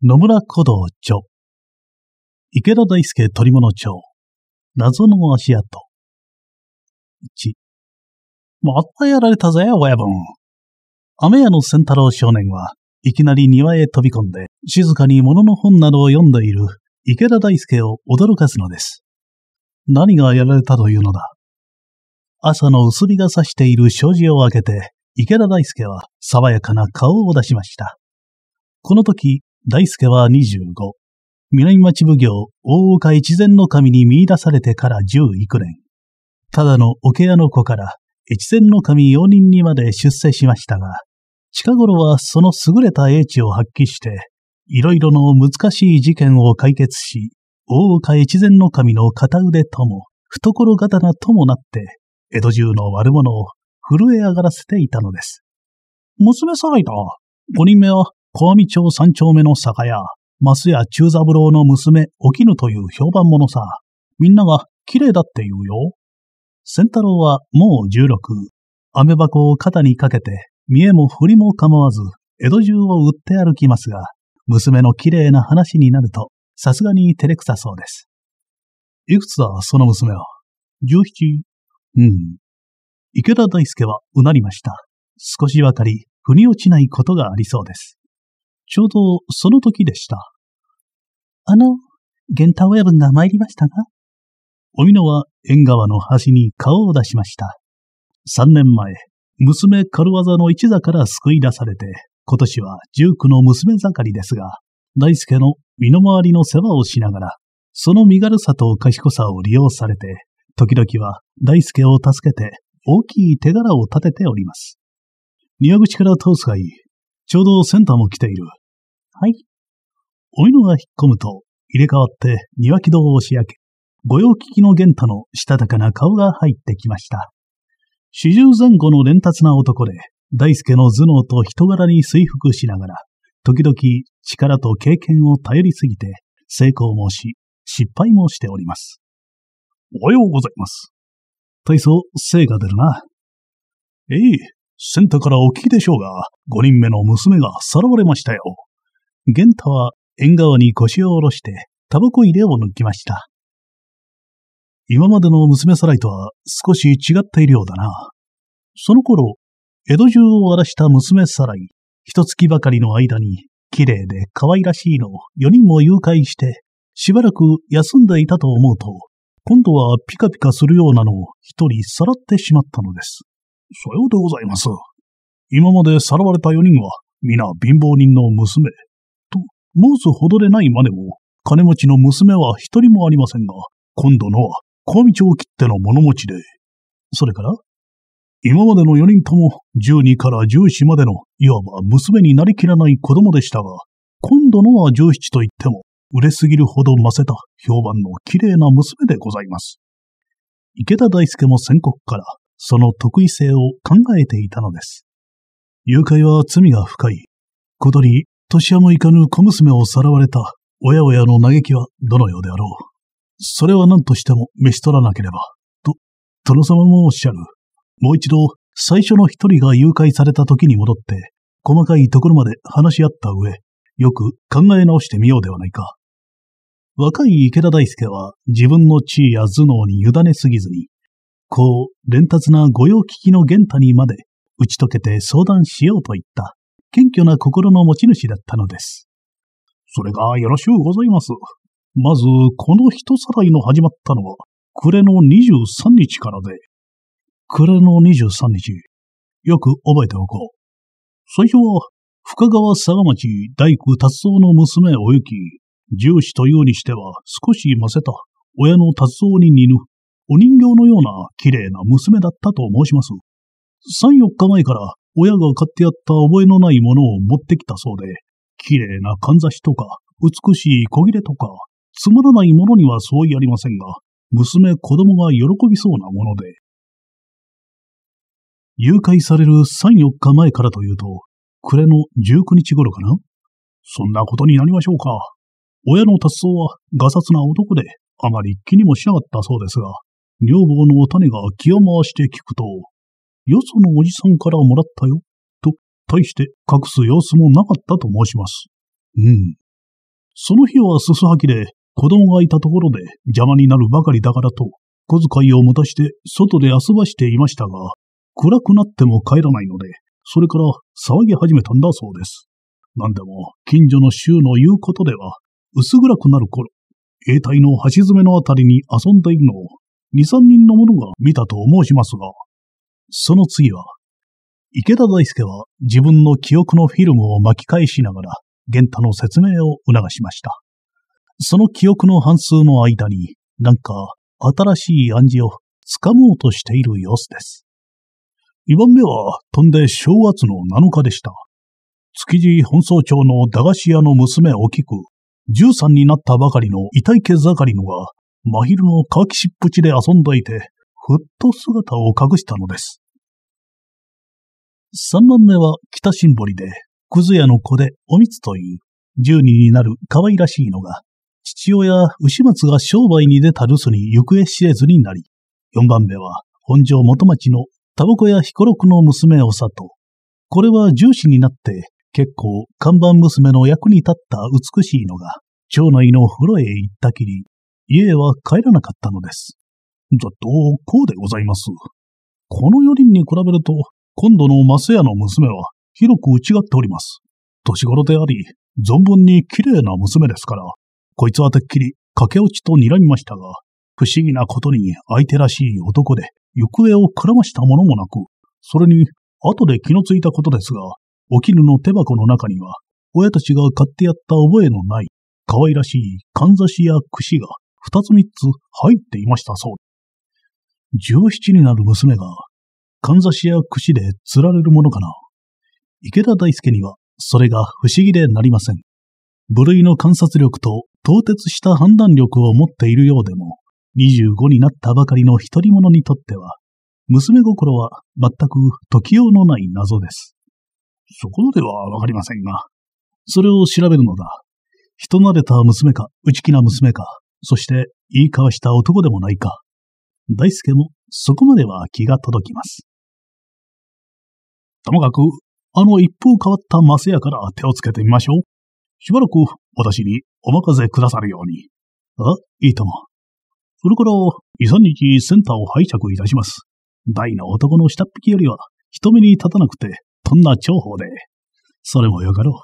野村古道著。池田大輔取物帳。謎の足跡。一またやられたぜ、親分。雨屋の仙太郎少年はいきなり庭へ飛び込んで静かに物の本などを読んでいる池田大輔を驚かすのです。何がやられたというのだ。朝の薄日が差している障子を開けて池田大輔は爽やかな顔を出しました。この時、大輔は25。南町奉行、大岡越前の神に見出されてから1幾年。ただの桶屋の子から、越前の神容認にまで出世しましたが、近頃はその優れた英知を発揮して、いろいろの難しい事件を解決し、大岡越前の神の片腕とも、懐刀ともなって、江戸中の悪者を震え上がらせていたのです。娘さらいた。五人目は小網町三丁目の酒屋、増屋中三郎の娘、お絹という評判者さ。みんなが綺麗だって言うよ。仙太郎はもう十六。雨箱を肩にかけて、見えも振りも構わず、江戸中を売って歩きますが、娘の綺麗な話になると、さすがに照れくさそうです。いくつだ、その娘は。十七。うん。池田大輔はうなりました。少しわかり、腑に落ちないことがありそうです。ちょうどその時でした。あの、ゲンタ分が参りましたがおみのは縁側の端に顔を出しました。三年前、娘軽業の一座から救い出されて、今年は十九の娘盛りですが、大助の身の回りの世話をしながら、その身軽さと賢さを利用されて、時々は大助を助けて大きい手柄を立てております。庭口から通すがいい。ちょうどセンターも来ている。はい。お犬が引っ込むと、入れ替わって庭木戸を押し上げ、御用聞きの玄太のしたたかな顔が入ってきました。四十前後の連達な男で、大輔の頭脳と人柄に追服しながら、時々力と経験を頼りすぎて、成功もし、失敗もしております。おはようございます。体操、精が出るな。ええ、センターからお聞きでしょうが、五人目の娘がさらわれましたよ。玄太は縁側に腰を下ろして、タバコ入れを抜きました。今までの娘さらいとは少し違っているようだな。その頃、江戸中を荒らした娘さらい、一月ばかりの間に、綺麗で可愛らしいのを4人も誘拐して、しばらく休んでいたと思うと、今度はピカピカするようなのを一人さらってしまったのです。さようでございます。今までさらわれた4人は、皆貧乏人の娘、申すほどでないまでも、金持ちの娘は一人もありませんが、今度のは、小道を切っての物持ちで。それから、今までの4人とも12から14までの、いわば娘になりきらない子供でしたが、今度のは17といっても、売れすぎるほどませた評判の綺麗な娘でございます。池田大輔も宣告から、その得意性を考えていたのです。誘拐は罪が深い。小鳥、年はもいかぬ小娘をさらわれた、親親の嘆きはどのようであろう。それは何としても召し取らなければ、と、殿様もおっしゃる。もう一度、最初の一人が誘拐された時に戻って、細かいところまで話し合った上、よく考え直してみようではないか。若い池田大輔は自分の地位や頭脳に委ねすぎずに、こう、連達な御用聞きの玄太にまで打ち解けて相談しようと言った。謙虚な心の持ち主だったのです。それがよろしゅうございます。まず、この人さらいの始まったのは、暮れの23日からで。暮れの23日、よく覚えておこう。最初は、深川佐賀町大工達夫の娘おゆき、重視というにしては少しませた、親の達夫に似ぬ、お人形のような綺麗な娘だったと申します。3、4日前から親が買ってやった覚えのないものを持ってきたそうで、綺麗なかんざしとか、美しい小切れとか、つまらないものにはそういありませんが、娘、子供が喜びそうなもので。誘拐される3、4日前からというと、暮れの19日頃かなそんなことになりましょうか。親の達夫は、がさつな男で、あまり気にもしなかったそうですが、女房の種が気を回して聞くと、よそのおじさんからもらったよ、と、大して隠す様子もなかったと申します。うん。その日はすすはきで、子供がいたところで邪魔になるばかりだからと、小遣いを持たして外で遊ばしていましたが、暗くなっても帰らないので、それから騒ぎ始めたんだそうです。何でも、近所の衆の言うことでは、薄暗くなる頃、兵隊の橋爪のあたりに遊んでいるのを、二三人の者が見たと申しますが、その次は、池田大輔は自分の記憶のフィルムを巻き返しながら、玄太の説明を促しました。その記憶の半数の間に、なんか新しい暗示を掴もうとしている様子です。二番目は飛んで正月の7日でした。築地本総町の駄菓子屋の娘を聞く、13になったばかりの痛い毛盛りのが、真昼の乾きしっぷちで遊んでいて、ふっと姿を隠したのです。三番目は北シンボリで、くず屋の子でおみつという、十人になる可愛らしいのが、父親牛松が商売に出た留守に行方知れずになり、四番目は本庄元町のタバコや彦六の娘おさと、これは重視になって結構看板娘の役に立った美しいのが、町内の風呂へ行ったきり、家へは帰らなかったのです。じゃ、どうこうでございます。この4人に比べると、今度のマスヤの娘は広くがっております。年頃であり、存分に綺麗な娘ですから、こいつはてっきり駆け落ちと睨みましたが、不思議なことに相手らしい男で行方をくらましたものもなく、それに後で気のついたことですが、お絹の手箱の中には、親たちが買ってやった覚えのない、可愛らしいかんざしや櫛が二つ三つ入っていましたそう17になる娘が、かんざしや櫛で釣られるものかな。池田大輔には、それが不思議でなりません。部類の観察力と、凍徹した判断力を持っているようでも、25になったばかりの独り者にとっては、娘心は全く解きようのない謎です。そこではわかりませんが、それを調べるのだ。人慣れた娘か、内気な娘か、そして、言い交わした男でもないか。大輔もそこまでは気が届きます。ともかく、あの一風変わったマスヤから手をつけてみましょう。しばらく私にお任せくださるように。あ、いいとも。それから、二三日センターを拝借いたします。大の男の下っ引きよりは、人目に立たなくて、とんな重宝で。それもよかろう。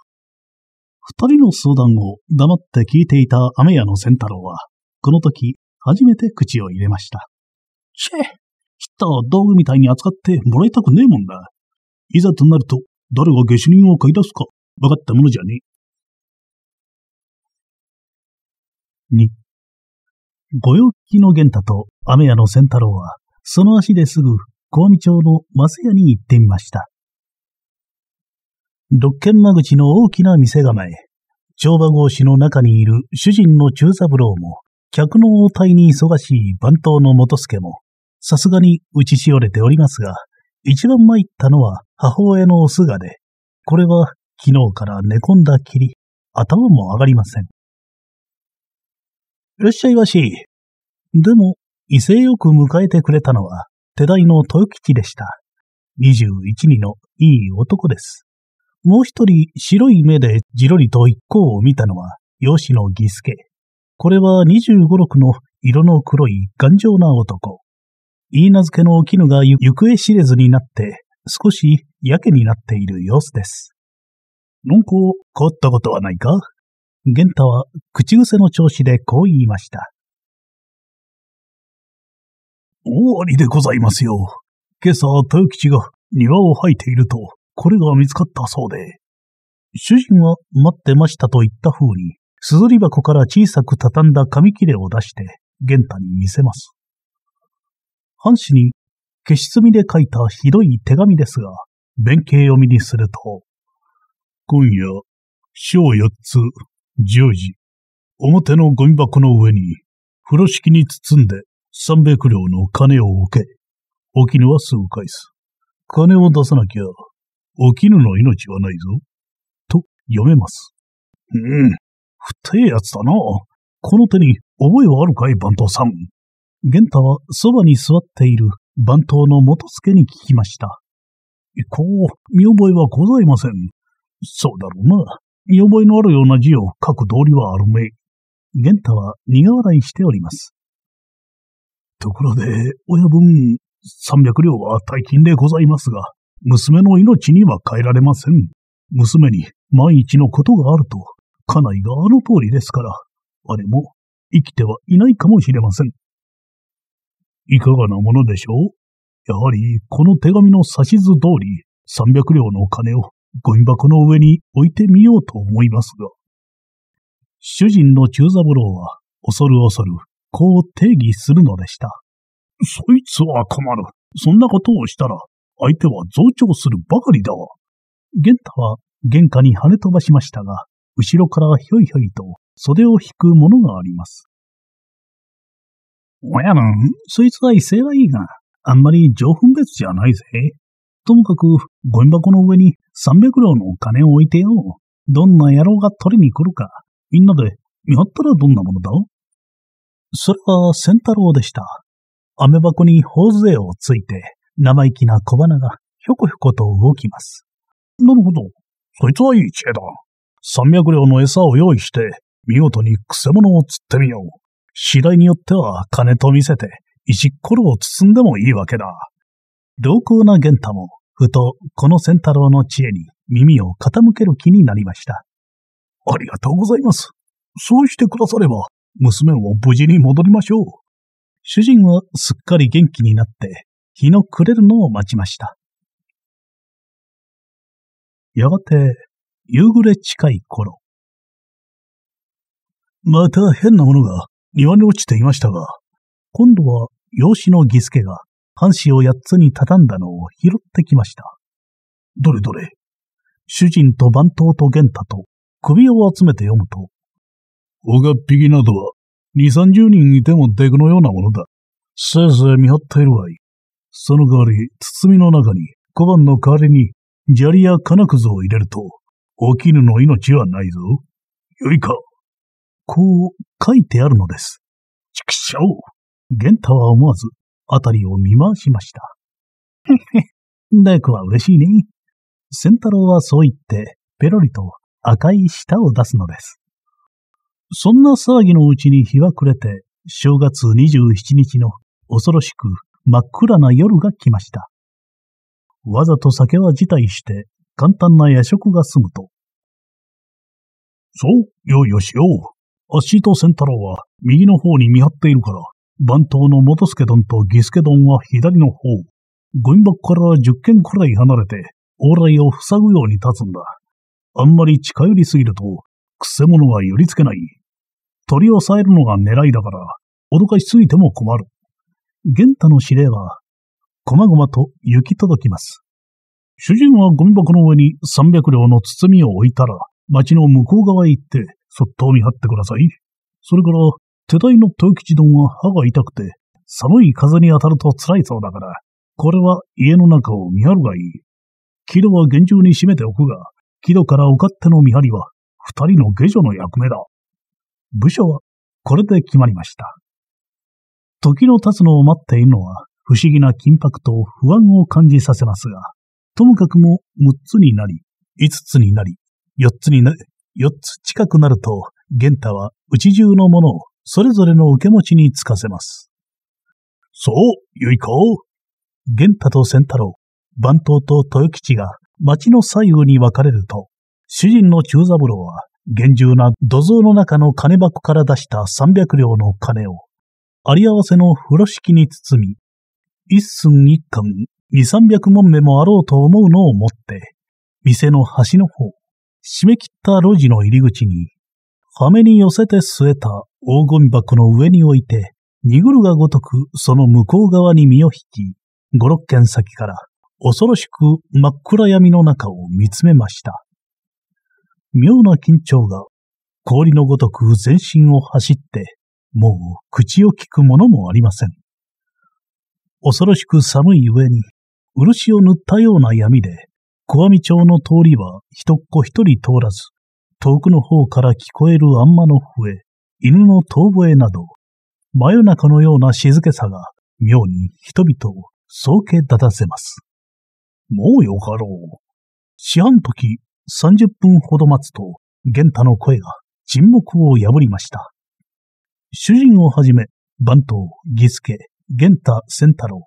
二人の相談を黙って聞いていた雨屋の仙太郎は、この時、初めて口を入れました。チェヒッターは道具みたいに扱ってもらいたくねえもんだ。いざとなると、誰が下手人を買い出すか、分かったものじゃねえ。2、御用聞きの玄太と雨屋の仙太郎は、その足ですぐ、小網町のマス屋に行ってみました。六軒間口の大きな店構え、帳場格子の中にいる主人の中三郎も、客の応対に忙しい番頭の元助も、さすがに打ちしおれておりますが、一番参ったのは母親のお姿で、これは昨日から寝込んだきり、頭も上がりません。いらっしゃいまし。でも、威勢よく迎えてくれたのは、手代の豊吉でした。21人のいい男です。もう一人白い目でじろりと一行を見たのは、吉野義助。これは25、6の色の黒い頑丈な男。言い名付けの絹が行方知れずになって、少しやけになっている様子です。なんか変わったことはないか玄太は口癖の調子でこう言いました。終わりでございますよ。今朝、豊吉が庭を吐いていると、これが見つかったそうで。主人は待ってましたと言った風に、すずり箱から小さく畳んだ紙切れを出して、玄太に見せます。藩士に消し墨で書いたひどい手紙ですが、弁慶読みにすると、今夜、章四つ、十時、表のゴミ箱の上に、風呂敷に包んで三百両の金を受け。お絹はすぐ返す。金を出さなきゃ、お絹の命はないぞ。と読めます。うん、不定やつだな。この手に覚えはあるかい、番頭さん。玄太はそばに座っている番頭の元助に聞きました。こう、見覚えはございません。そうだろうな。見覚えのあるような字を書く道理はあるめ。玄太は苦笑いしております。ところで、親分、三百両は大金でございますが、娘の命には変えられません。娘に万一のことがあると、家内があの通りですから、あれも生きてはいないかもしれません。いかがなものでしょうやはり、この手紙の指図通り、三百両のお金をゴミ箱の上に置いてみようと思いますが。主人の中三郎は、恐る恐る、こう定義するのでした。そいつは困る。そんなことをしたら、相手は増長するばかりだわ。玄太は玄関に跳ね飛ばしましたが、後ろからひょいひょいと袖を引くものがあります。親分、そいつは威勢はいいが、あんまり上分別じゃないぜ。ともかく、ゴミ箱の上に300両のお金を置いてよ。どんな野郎が取りに来るか、みんなで見張ったらどんなものだそれは仙太郎でした。飴箱に頬杖をついて、生意気な小花がひょこひょこと動きます。なるほど。そいつはいい知恵だ。300両の餌を用意して、見事にくせ者を釣ってみよう。次第によっては金と見せて、石ころを包んでもいいわけだ。良好な玄太も、ふとこの仙太郎の知恵に耳を傾ける気になりました。ありがとうございます。そうしてくだされば、娘も無事に戻りましょう。主人はすっかり元気になって、日の暮れるのを待ちました。やがて、夕暮れ近い頃。また変なものが庭に落ちていましたが、今度は養子の儀助が半紙を八つに畳んだのを拾ってきました。どれどれ。主人と番頭と玄太と首を集めて読むと、おがっぴきなどは二三十人いてもデグのようなものだ。せいぜい見張っているわい。その代わり、包みの中に小判の代わりに砂利や金くずを入れると、お絹の命はないぞ。よいか。こう書いてあるのです。畜生玄太は思わず、あたりを見回しました。へへ、大工は嬉しいね。仙太郎はそう言って、ペロリと赤い舌を出すのです。そんな騒ぎのうちに日は暮れて、正月27日の恐ろしく真っ暗な夜が来ました。わざと酒は辞退して、簡単な夜食が済むと。そう、よいよしよう。アッシーと仙太郎は右の方に見張っているから、番頭の元助丼と義助丼は左の方。ゴミ箱から10軒くらい離れて、往来を塞ぐように立つんだ。あんまり近寄りすぎると、くせ者は寄りつけない。鳥を抑えるのが狙いだから、脅かしすぎても困る。玄太の指令は、こまごまと行き届きます。主人はゴミ箱の上に300両の包みを置いたら、町の向こう側へ行って、そっと見張ってください。それから、手代の豊吉丼は歯が痛くて、寒い風に当たると辛いそうだから、これは家の中を見張るがいい。木戸は厳重に閉めておくが、木戸からおっての見張りは、二人の下女の役目だ。部署は、これで決まりました。時の経つのを待っているのは、不思議な緊迫と不安を感じさせますが、ともかくも六つになり、五つになり、四つになり、4つ近くなると、玄太は家中のものをそれぞれの受け持ちにつかせます。そう、ゆいか。玄太と仙太郎、番頭と豊吉が町の左右に分かれると、主人の中三郎は厳重な土蔵の中の金箱から出した300両の金を、あり合わせの風呂敷に包み、一寸一貫二三百文目もあろうと思うのを持って、店の端の方、締め切った路地の入り口に、羽に寄せて据えた大ゴミ箱の上に置いて、荷ぐるがごとくその向こう側に身を引き、五六軒先から恐ろしく真っ暗闇の中を見つめました。妙な緊張が氷のごとく全身を走って、もう口を聞くものもありません。恐ろしく寒い上に、漆を塗ったような闇で、小網町の通りは一っ子一人通らず、遠くの方から聞こえるあんまの笛、犬の遠吠えなど、真夜中のような静けさが妙に人々を総計立たせます。もうよかろう。四半時30分ほど待つと、玄太の声が沈黙を破りました。主人をはじめ、番頭、義助、玄太、仙太郎、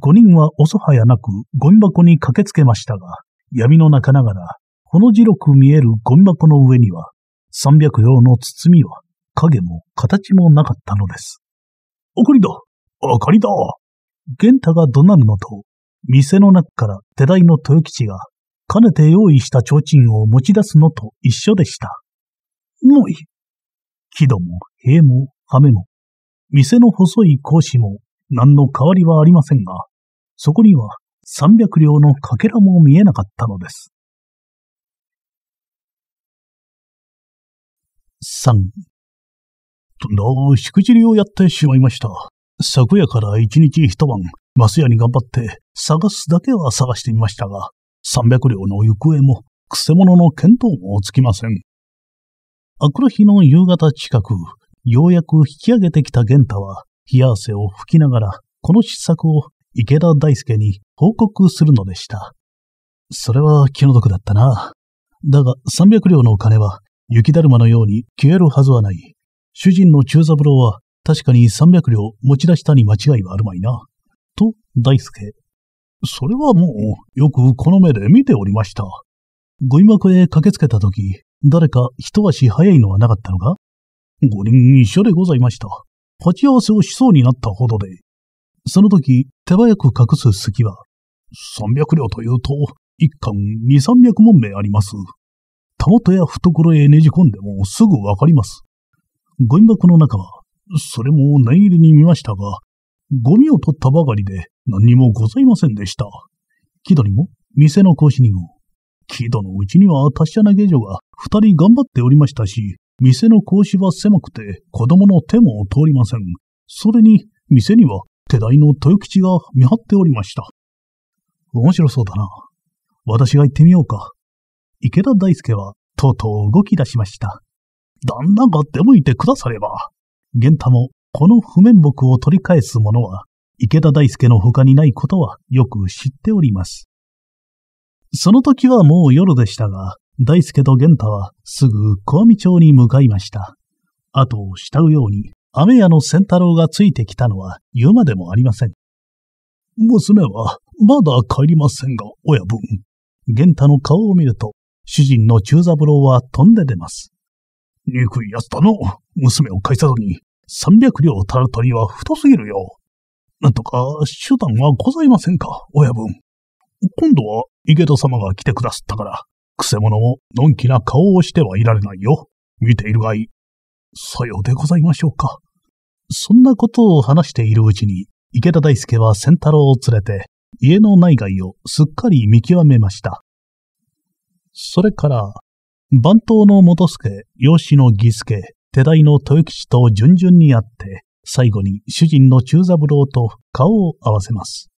五人は遅はやなくゴミ箱に駆けつけましたが、闇の中ながら、ほの白く見えるゴミ箱の上には、三百用の包みは、影も形もなかったのです。怒りだ怒かりだ玄太が怒鳴るのと、店の中から手代の豊吉が、かねて用意した提灯を持ち出すのと一緒でした。もうい。木戸も、塀も、雨も、店の細い格子も何の変わりはありませんが、そこには300両のかけらも見えなかったのです。三。とんだ、しくじりをやってしまいました。昨夜から一日一晩、マスヤに頑張って探すだけは探してみましたが、三百両の行方も、くせ者の見当もつきません。あくる日の夕方近く、ようやく引き上げてきた玄太は、冷や汗を拭きながら、この失策を池田大輔に報告するのでした。それは気の毒だったな。だが、三百両のお金は、雪だるまのように消えるはずはない。主人の中三郎は、確かに三百両持ち出したに間違いはあるまいな。と、大輔。それはもう、よくこの目で見ておりました。ご遺幕へ駆けつけたとき、誰か一足早いのはなかったのか五人一緒でございました。鉢合わせをしそうになったほどで、その時手早く隠す隙は、三百両というと、一貫二三百0文あります。たもとや懐へねじ込んでもすぐわかります。ゴミ箱の中は、それも念入りに見ましたが、ゴミを取ったばかりで何にもございませんでした。木戸にも、店の講師にも、木戸のうちには達者な下女が二人頑張っておりましたし、店の格子は狭くて子供の手も通りません。それに、店には手代の豊吉が見張っておりました。面白そうだな。私が行ってみようか。池田大輔はとうとう動き出しました。旦那が出向いてくだされば。玄太もこの譜面木を取り返す者は池田大輔の他にないことはよく知っております。その時はもう夜でしたが、大輔と玄太はすぐ小網町に向かいました。後を慕うように、雨屋の仙太郎がついてきたのは言うまでもありません。娘はまだ帰りませんが、親分。玄太の顔を見ると、主人の中三郎は飛んで出ます。憎い奴だの。娘を返さずに、三百両たる鳥りは太すぎるよ。なんとか手段はございませんか、親分。今度は池田様が来てくださったから、くせ者ものんきな顔をしてはいられないよ。見ているがいい。さようでございましょうか。そんなことを話しているうちに、池田大輔は仙太郎を連れて、家の内外をすっかり見極めました。それから、番頭の元助、養子の義助、手代の豊吉と順々に会って、最後に主人の中三郎と顔を合わせます。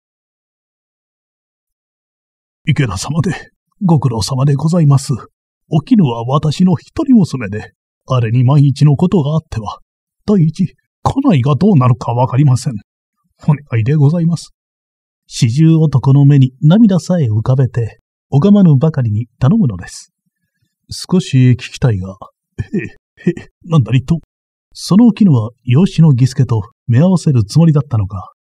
池田様で、ご苦労様でございます。お絹は私の一人娘で、あれに万一のことがあっては、第一、家内がどうなるかわかりません。お願いでございます。四十男の目に涙さえ浮かべて、拝まぬばかりに頼むのです。少し聞きたいが、へえ、へえ、なんだりと。その絹は養子の儀助と目合わせるつもりだったのか。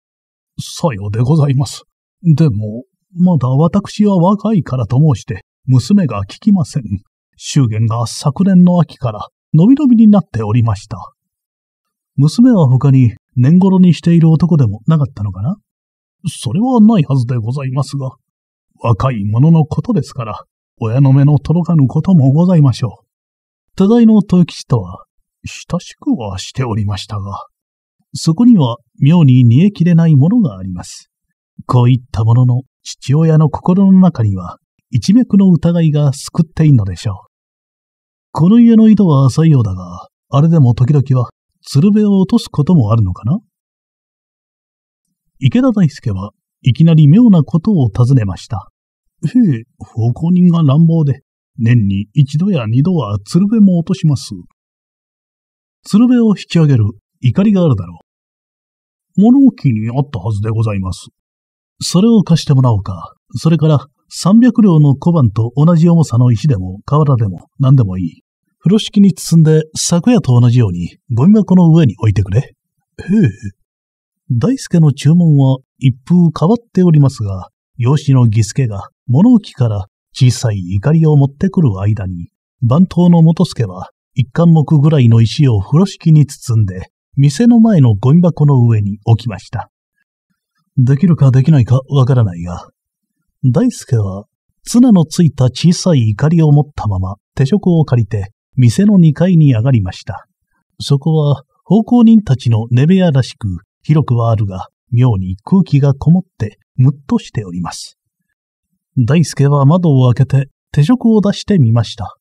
さようでございます。でも、まだ私は若いからと申して、娘が聞きません。祝言が昨年の秋からのびのびになっておりました。娘は他に年頃にしている男でもなかったのかなそれはないはずでございますが、若い者のことですから、親の目の届かぬこともございましょう。多大の豊吉とは、親しくはしておりましたが、そこには妙に煮えきれないものがあります。こういったものの父親の心の中には一脈の疑いが救っていんのでしょう。この家の井戸は浅いようだが、あれでも時々は鶴瓶を落とすこともあるのかな池田大輔はいきなり妙なことを尋ねました。へえ、奉公人が乱暴で、年に一度や二度は鶴瓶も落とします。鶴瓶を引き上げる怒りがあるだろう。物置にあったはずでございます。それを貸してもらおうか。それから、300両の小判と同じ重さの石でも、瓦でも、何でもいい。風呂敷に包んで、昨夜と同じように、ゴミ箱の上に置いてくれ。へえ。大助の注文は一風変わっておりますが、養子の義助が物置から小さい怒りを持ってくる間に、番頭の元助は一貫木ぐらいの石を風呂敷に包んで、店の前のゴミ箱の上に置きました。できるかできないかわからないが、大輔は、綱のついた小さい怒りを持ったまま、手食を借りて、店の2階に上がりました。そこは、奉公人たちの寝部屋らしく、広くはあるが、妙に空気がこもって、むっとしております。大輔は窓を開けて、手食を出してみました。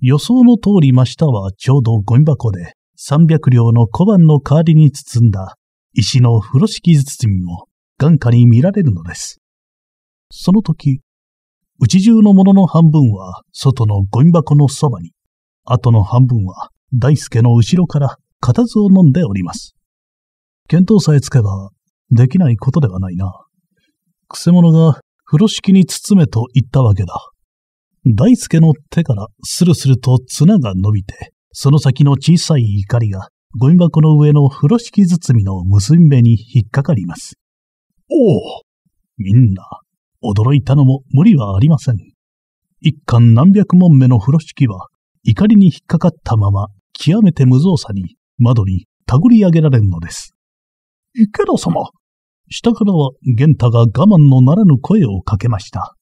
予想の通り真下はちょうどゴミ箱で、300両の小判の代わりに包んだ、石の風呂敷包みも眼下に見られるのです。その時、うち中のものの半分は外のゴミ箱のそばに、後の半分は大輔の後ろから固唾を飲んでおります。見当さえつけば、できないことではないな。くせ者が風呂敷に包めと言ったわけだ。大輔の手からスルスルと綱が伸びて、その先の小さい怒りがゴミ箱の上の風呂敷包みの結び目に引っかかります。おおみんな、驚いたのも無理はありません。一貫何百問目の風呂敷は、怒りに引っかかったまま、極めて無造作に窓に手繰り上げられるのです。池田様下からは玄太が我慢のならぬ声をかけました。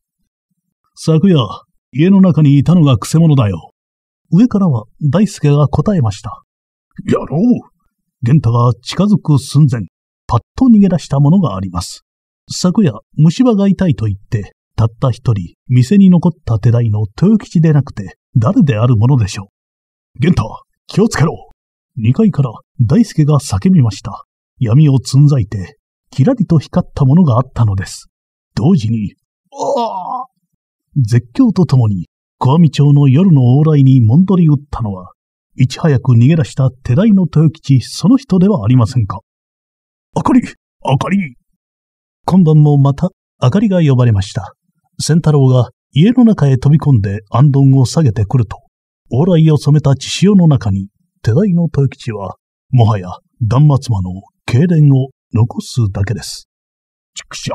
昨夜、家の中にいたのが癖者だよ。上からは大輔が答えました。やろう。玄太が近づく寸前、パッと逃げ出したものがあります。昨夜、虫歯が痛いと言って、たった一人、店に残った手代の豊吉でなくて、誰であるものでしょう。玄太、気をつけろ二階から大輔が叫びました。闇をつんざいて、キラリと光ったものがあったのです。同時に、ああ絶叫とともに、小網町の夜の往来にもんどり打ったのは、いち早く逃げ出した手代の豊吉その人ではありませんか。明かり明かり今晩もまた明かりが呼ばれました。仙太郎が家の中へ飛び込んで暗頓を下げてくると、往来を染めた血潮の中に、手代の豊吉は、もはや断末魔の痙攣を残すだけです。畜生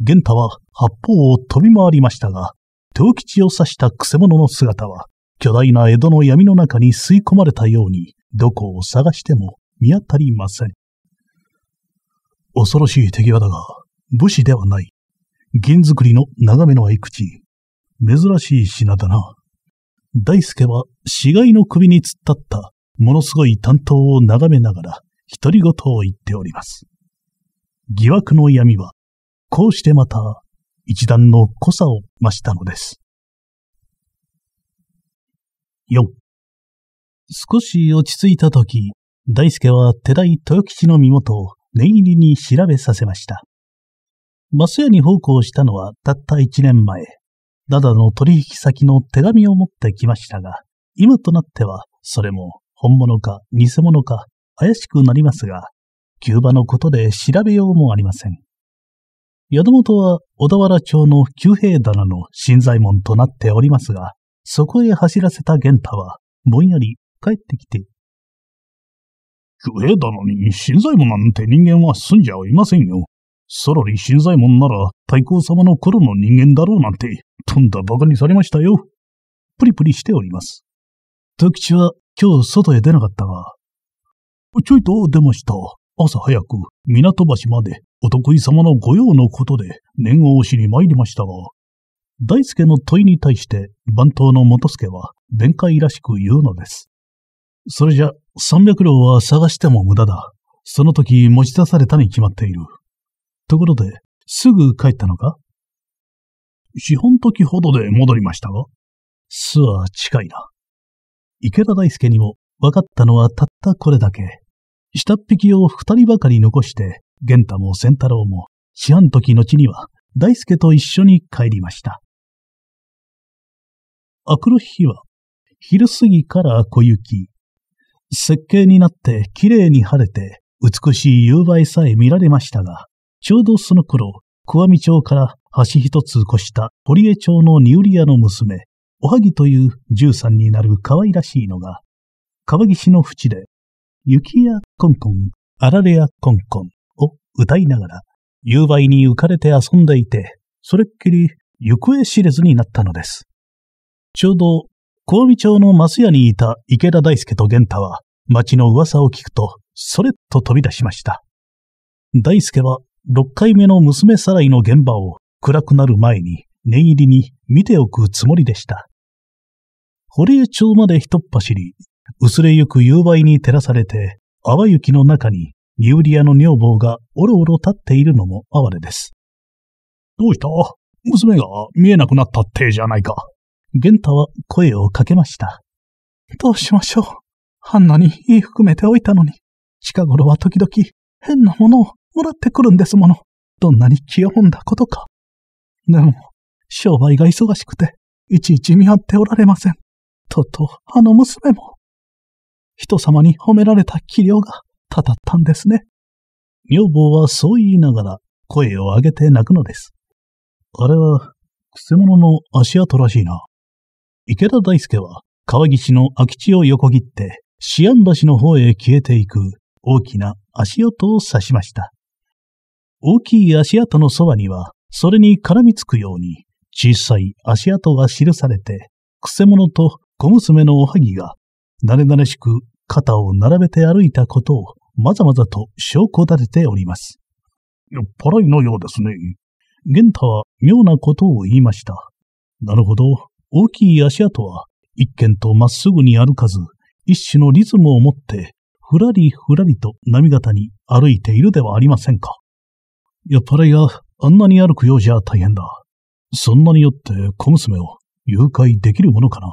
玄太は八方を飛び回りましたが、豊吉を刺したくせ者の姿は、巨大な江戸の闇の中に吸い込まれたように、どこを探しても見当たりません。恐ろしい手際だが、武士ではない。銀作りの長めの合口。珍しい品だな。大輔は死骸の首に突っ立ったものすごい担当を眺めながら独り言を言っております。疑惑の闇は、こうしてまた一段の濃さを増したのです。4少し落ち着いた時、大輔は手代豊吉の身元を念入りに調べさせました。マスヤに奉公したのはたった一年前、ダダの取引先の手紙を持ってきましたが、今となってはそれも本物か偽物か怪しくなりますが、キューバのことで調べようもありません。宿元は小田原町の旧兵棚の新左衛門となっておりますが、そこへ走らせた玄太は、ぼんやり帰ってきて食えだのに、新左衛門なんて人間は住んじゃいませんよ。さらに新左衛門なら、太閤様の頃の人間だろうなんて、とんだ馬鹿にされましたよ。プリプリしております。徳吉は今日外へ出なかったが、ちょいと出ました。朝早く、港橋まで、お得意様の御用のことで、念を押しに参りましたが、大輔の問いに対して、番頭の元助は、弁解らしく言うのです。それじゃ、三百両は探しても無駄だ。その時持ち出されたに決まっている。ところで、すぐ帰ったのか資本時ほどで戻りましたが、巣は近いな。池田大輔にも分かったのはたったこれだけ。下っ引きを二人ばかり残して、玄太も仙太郎も、四半時のちには大輔と一緒に帰りました。明くる日は、昼過ぎから小雪、設計になって綺麗に晴れて、美しい夕映えさえ見られましたが、ちょうどその頃、桑見町から橋一つ越した堀江町のニーリ屋の娘、おはぎという13になる可愛らしいのが、川岸の淵で、雪やコンコン、あられやコンコンを歌いながら、夕梅に浮かれて遊んでいて、それっきり行方知れずになったのです。ちょうど小海町のマス屋にいた池田大輔と玄太は、町の噂を聞くと、それっと飛び出しました。大輔は、6回目の娘さらいの現場を暗くなる前に、念入りに見ておくつもりでした。堀江町まで一っ走り、薄れゆく夕梅に照らされて、淡雪の中に、ニーリアの女房がおろおろ立っているのも哀れです。どうした娘が見えなくなったってじゃないか。玄太は声をかけました。どうしましょう。あんなに言い含めておいたのに、近頃は時々変なものをもらってくるんですもの。どんなに気をもんだことか。でも、商売が忙しくて、いちいち見張っておられません。とっと、あの娘も。人様に褒められた器量がたたったんですね。女房はそう言いながら声を上げて泣くのです。あれは、くせ者の足跡らしいな。池田大輔は川岸の空き地を横切って市安橋の方へ消えていく大きな足音を指しました。大きい足跡のそばには、それに絡みつくように小さい足跡が記されて、くせ者と小娘のおはぎが、なれなれしく肩を並べて歩いたことを、まざまざと証拠立てております。っラいのようですね。玄太は妙なことを言いました。なるほど。大きい足跡は、一軒とまっすぐに歩かず、一種のリズムを持って、ふらりふらりと波形に歩いているではありませんか。やっぱりがあんなに歩くようじゃ大変だ。そんなによって小娘を誘拐できるものかな。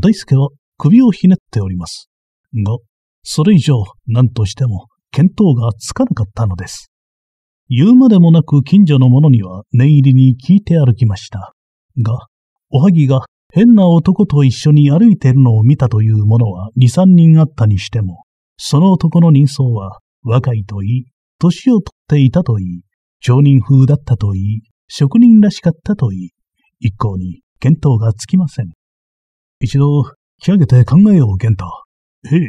大輔は首をひねっております。が、それ以上何としても見当がつかなかったのです。言うまでもなく近所の者には念入りに聞いて歩きました。が、おはぎが変な男と一緒に歩いているのを見たというものは二三人あったにしても、その男の人相は若いといい、年をとっていたといい、町人風だったといい、職人らしかったといい、一向に見当がつきません。一度、引き上げて考えよう、玄太。ええ。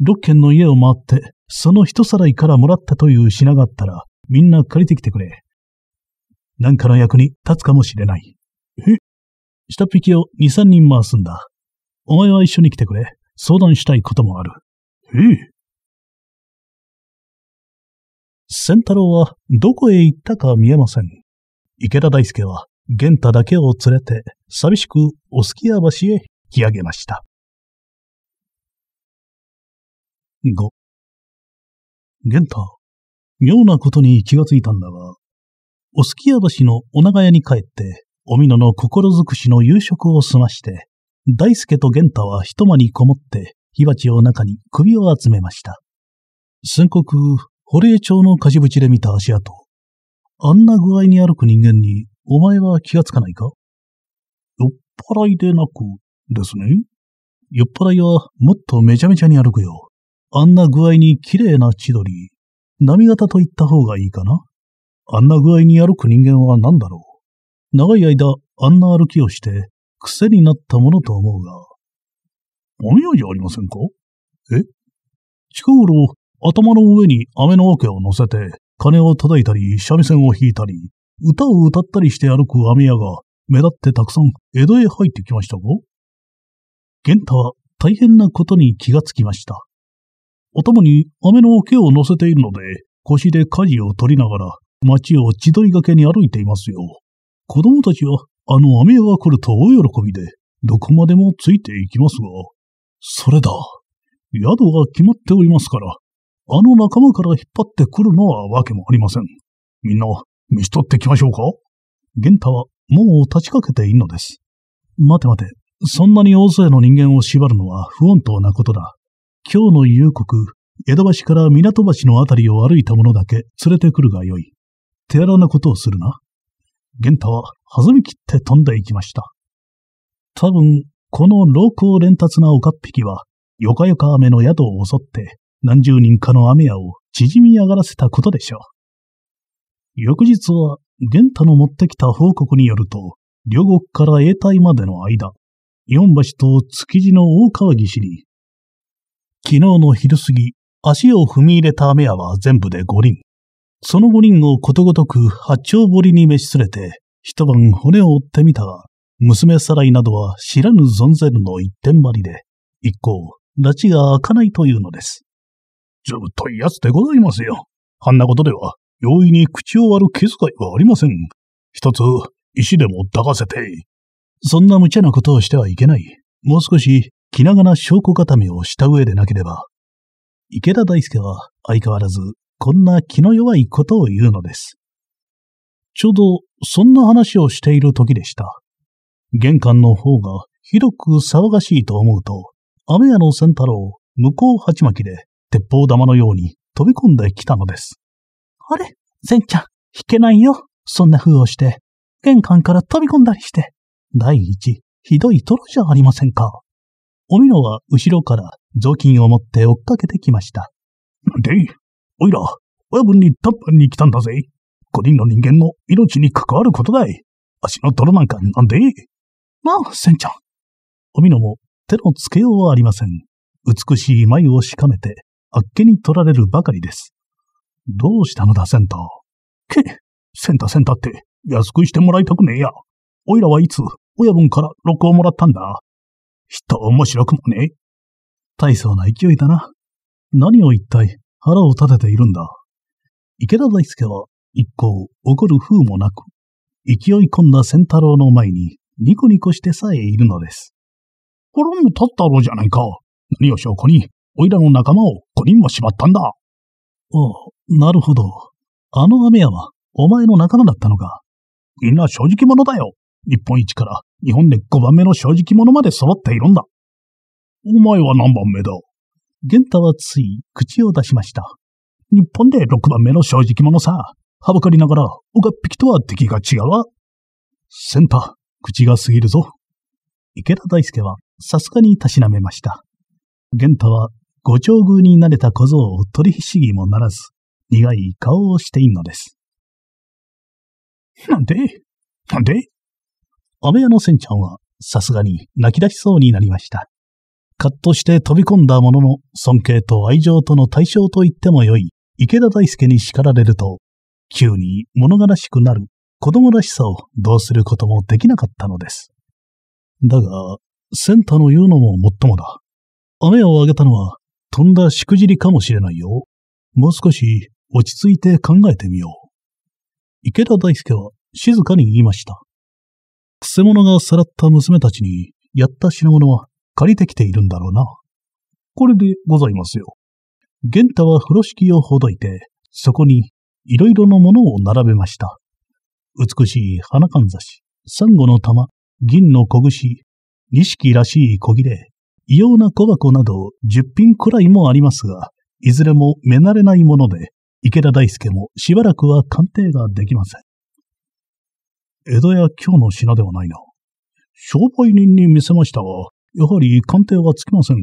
六軒の家を回って、その一さらいからもらったという品があったら、みんな借りてきてくれ。何かの役に立つかもしれない。え、下っ引きを2、3人回すんだ。お前は一緒に来てくれ。相談したいこともある。へえ。仙太郎はどこへ行ったか見えません。池田大輔は玄太だけを連れて寂しくおすき屋橋へ引き上げました。5玄太、妙なことに気がついたんだが、おすき屋橋のお長屋に帰っておみのの心づくしの夕食を済まして、大輔と玄太は一間にこもって火鉢を中に首を集めました。先刻、保冷町の火事淵で見た足跡。あんな具合に歩く人間に、お前は気がつかないか酔っ払いでなく、ですね。酔っ払いはもっとめちゃめちゃに歩くよ。あんな具合に綺麗な千鳥、波形と言った方がいいかな。あんな具合に歩く人間は何だろう。長い間、あんな歩きをして、癖になったものと思うが。お屋じゃありませんかえ近頃、頭の上に飴の桶を乗せて、鐘を叩いたり、三味線を弾いたり、歌を歌ったりして歩く飴屋が、目立ってたくさん江戸へ入ってきましたぞ。玄太は大変なことに気がつきました。お供に飴の桶を乗せているので、腰で舵を取りながら、街を千鳥がけに歩いていますよ。子供たちは、あの雨屋が来ると大喜びで、どこまでもついていきますが、それだ。宿が決まっておりますから、あの仲間から引っ張ってくるのはわけもありません。みんな、見しとってきましょうか玄太はもう立ちかけているのです。待て待て、そんなに大勢の人間を縛るのは不安当なことだ。今日の夕刻、江戸橋から港橋のあたりを歩いた者だけ連れてくるがよい。手荒なことをするな。玄太は弾み切って飛んでいきました。多分、この老厚連達な岡っ引きは、よかよか雨の宿を襲って、何十人かの雨屋を縮み上がらせたことでしょう。翌日は、玄太の持ってきた報告によると、両国から永代までの間、四橋と築地の大川岸に、昨日の昼過ぎ、足を踏み入れた雨屋は全部で五輪。その五人をことごとく八丁堀に召し連れて、一晩骨を折ってみたが、娘さらいなどは知らぬ存ぜぬの一点張りで、一向、拉致が開かないというのです。ずっといやつでございますよ。あんなことでは、容易に口を割る気遣いはありません。一つ、石でも抱かせて。そんな無茶なことをしてはいけない。もう少し、気長な証拠固めをした上でなければ。池田大輔は相変わらずこんな気の弱いことを言うのです。ちょうどそんな話をしている時でした。玄関の方がひどく騒がしいと思うと、雨屋の仙太郎、向こう鉢巻きで鉄砲玉のように飛び込んできたのです。あれ仙ちゃん、引けないよ。そんな風をして、玄関から飛び込んだりして。第一、ひどいトロじゃありませんか。おみのは後ろから雑巾を持って追っかけてきました。で、おいら、親分に短パンに来たんだぜ。五人の人間の命に関わることだい。足の泥なんかなんでいい。なあ、せんちゃん。おみのも手のつけようはありません。美しい眉をしかめて、あっけに取られるばかりです。どうしたのだ、センター。け、センターセンターって、安くしてもらいたくねえや。おいらはいつ、親分から録音もらったんだ。人面白くもねえ。大層な勢いだな。何を一体、腹を立てているんだ。池田大輔は一向怒る風もなく、勢い込んだ仙太郎の前にニコニコしてさえいるのです。腹も立ったろうじゃないか。何を証拠に、おいらの仲間を5人も縛ったんだ。ああ、なるほど。あの雨屋はお前の仲間だったのか。みんな正直者だよ。日本一から日本で5番目の正直者まで揃っているんだ。お前は何番目だ玄太はつい口を出しました。日本で6番目の正直者さ。はばかりながら、おがっぴきとは敵が違うわ。センター、口が過ぎるぞ。池田大輔はさすがにたしなめました。玄太はご長宮になれた小僧を取りひしぎもならず、苦い顔をしているのです。なんでなんで安倍屋のセンちゃんはさすがに泣き出しそうになりました。カッとして飛び込んだものの、尊敬と愛情との対象と言ってもよい、池田大輔に叱られると、急に物悲しくなる、子供らしさをどうすることもできなかったのです。だが、センタの言うのももっともだ。雨をあげたのは、とんだしくじりかもしれないよ。もう少し落ち着いて考えてみよう。池田大輔は静かに言いました。くせ者がさらった娘たちに、やった品物は借りてきているんだろうな。これでございますよ。玄太は風呂敷をほどいて、そこにいろいろなものを並べました。美しい花かんざし、サンゴの玉、銀の拳、錦らしい小切れ、異様な小箱など10品くらいもありますが、いずれも目慣れないもので、池田大輔もしばらくは鑑定ができません。江戸や京の品ではないな。商売人に見せましたが、やはり鑑定はつきません。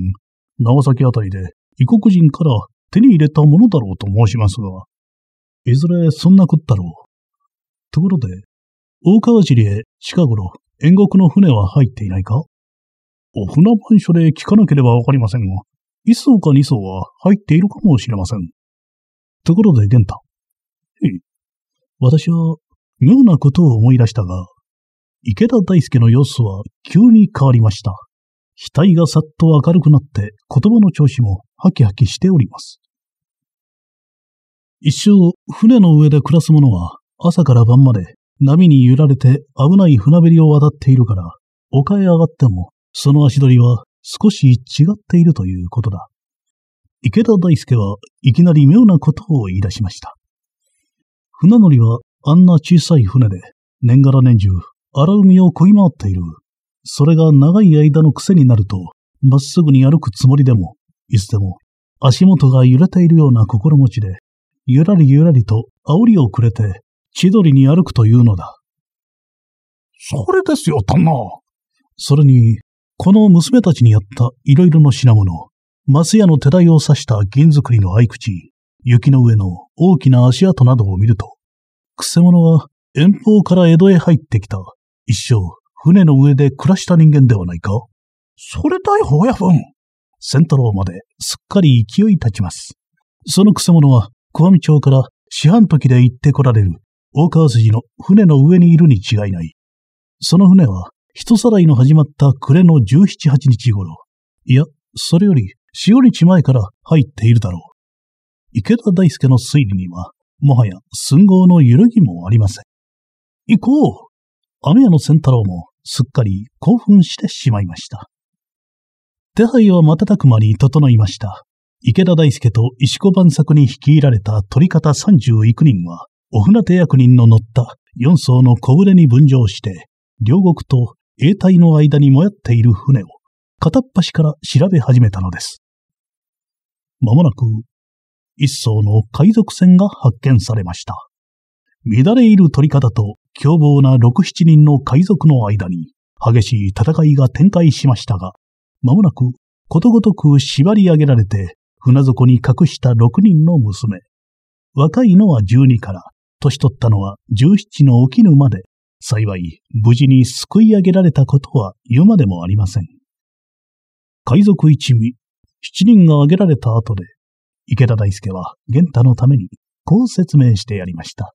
長崎あたりで異国人から手に入れたものだろうと申しますが、いずれそんなこったろう。ところで、大川尻へ近頃、遠国の船は入っていないかお船番所で聞かなければわかりませんが、一層か二層は入っているかもしれません。ところで、玄太。へい。私は、妙なことを思い出したが、池田大輔の様子は急に変わりました。額がさっと明るくなって言葉の調子もハキハキしております。一生、船の上で暮らす者は朝から晩まで波に揺られて危ない船べりを渡っているから、丘へ上がってもその足取りは少し違っているということだ。池田大輔はいきなり妙なことを言い出しました。船乗りはあんな小さい船で年がら年中荒海を漕ぎ回っているそれが長い間の癖になると、まっすぐに歩くつもりでも、いつでも、足元が揺れているような心持ちで、ゆらりゆらりと煽りをくれて、千鳥に歩くというのだ。それですよ、旦那。それに、この娘たちにやった色々の品物、松屋の手代を刺した銀作りの合口、雪の上の大きな足跡などを見ると、癖者は遠方から江戸へ入ってきた、一生船の上で暮らした人間ではないか。それだよ、親分。仙太郎まですっかり勢い立ちます。そのくせ者は、小網町から四半時で行ってこられる大川筋の船の上にいるに違いない。その船は、人さらいの始まった暮れの十七八日頃。いや、それより、五日前から入っているだろう。池田大輔の推理には、もはや寸号の揺るぎもありません。行こうあのの仙太郎も、すっかり興奮してしまいました。手配は瞬く間に整いました。池田大輔と石子万作に率いられた取り方3十幾人は、お船手役人の乗った4艘の小舟に分乗して、両国と永隊の間にもやっている船を片っ端から調べ始めたのです。まもなく、一艘の海賊船が発見されました。乱れいる鳥方と凶暴な六七人の海賊の間に激しい戦いが展開しましたが、まもなくことごとく縛り上げられて船底に隠した六人の娘。若いのは十二から、年取ったのは十七の起きぬまで、幸い無事に救い上げられたことは言うまでもありません。海賊一味、七人が挙げられた後で、池田大輔は玄太のためにこう説明してやりました。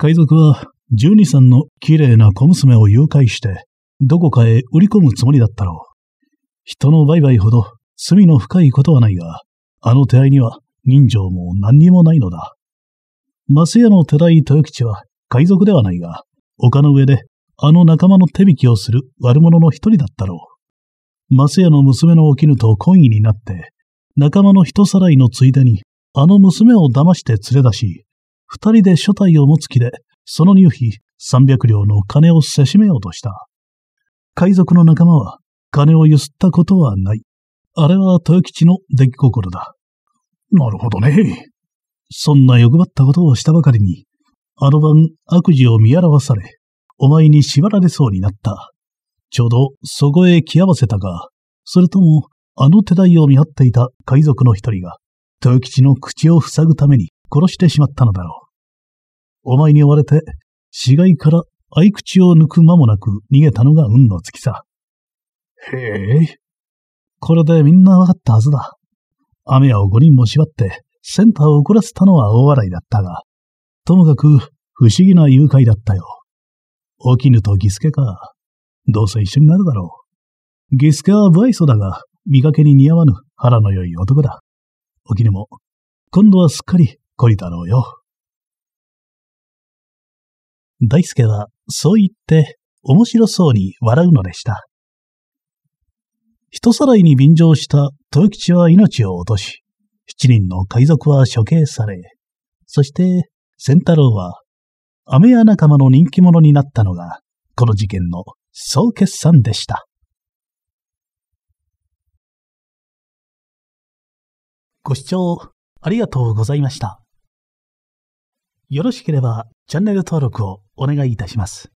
海賊は、十二さんの綺麗な小娘を誘拐して、どこかへ売り込むつもりだったろう。人の売買ほど罪の深いことはないが、あの手合いには人情も何にもないのだ。増屋の手代豊吉は海賊ではないが、丘の上であの仲間の手引きをする悪者の一人だったろう。増屋の娘の起きぬと懇意になって、仲間の人さらいのついでに、あの娘を騙して連れ出し、二人で所帯を持つ気で、その入費三百両の金をせしめようとした。海賊の仲間は金をゆすったことはない。あれは豊吉の出来心だ。なるほどね。そんな欲張ったことをしたばかりに、あの晩悪事を見表され、お前に縛られそうになった。ちょうどそこへ来合わせたが、それともあの手代を見張っていた海賊の一人が、豊吉の口を塞ぐために殺してしまったのだろう。お前に追われて、死骸から合口を抜く間もなく逃げたのが運の月さ。へえ。これでみんなわかったはずだ。雨屋を五人も縛って、センターを怒らせたのは大笑いだったが、ともかく不思議な誘拐だったよ。おぬとギスケか。どうせ一緒になるだろう。ギスケは不愛想だが、見かけに似合わぬ腹の良い男だ。おぬも、今度はすっかりこりだろうよ。大輔はそう言って面白そうに笑うのでした。人さらいに便乗した豊吉は命を落とし、七人の海賊は処刑され、そして仙太郎は雨屋仲間の人気者になったのが、この事件の総決算でした。ご視聴ありがとうございました。よろしければチャンネル登録をお願いいたします。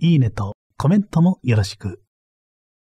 いいねとコメントもよろしく。